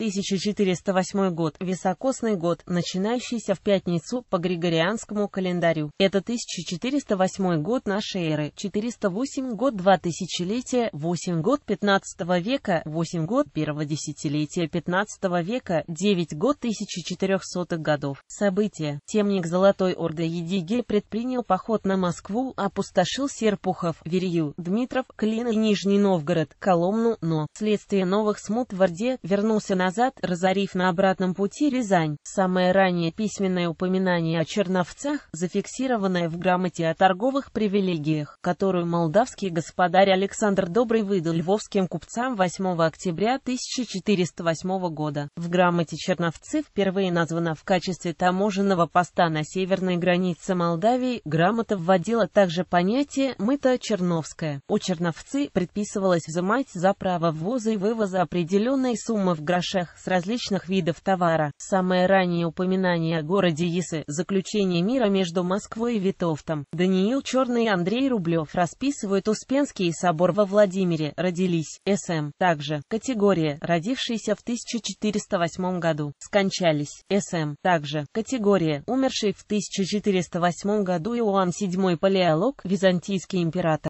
1408 год, високосный год, начинающийся в пятницу по григорианскому календарю. Это 1408 год нашей эры, 408 год 2 тысячелетия, 8 год 15 века, 8 год 1 десятилетия 15 века, 9 год 1400-х годов. События. Темник Золотой Орды Едигель предпринял поход на Москву, опустошил Серпухов, Верью, Дмитров, Клин и Нижний Новгород, Коломну, но, вследствие новых смут в Орде, вернулся на назад, разорив на обратном пути Рязань. Самое раннее письменное упоминание о черновцах, зафиксированное в грамоте о торговых привилегиях, которую молдавский господарь Александр Добрый выдал львовским купцам 8 октября 1408 года. В грамоте черновцы впервые названа в качестве таможенного поста на северной границе Молдавии, грамота вводила также понятие «мыто черновское». У черновцы предписывалось взимать за право ввоза и вывоза определенной суммы в грошах депешах с различных видов товара. Самое раннее упоминание о городе Ясы – заключение мира между Москвой и Витовтом. Даниил Черный и Андрей Рублев расписывают Успенский собор во Владимире, родились, С.М. Также, категория, родившийся в 1408 году, скончались, С.М. Также, категория, умерший в 1408 году Иоанн VII Палеолог, византийский император.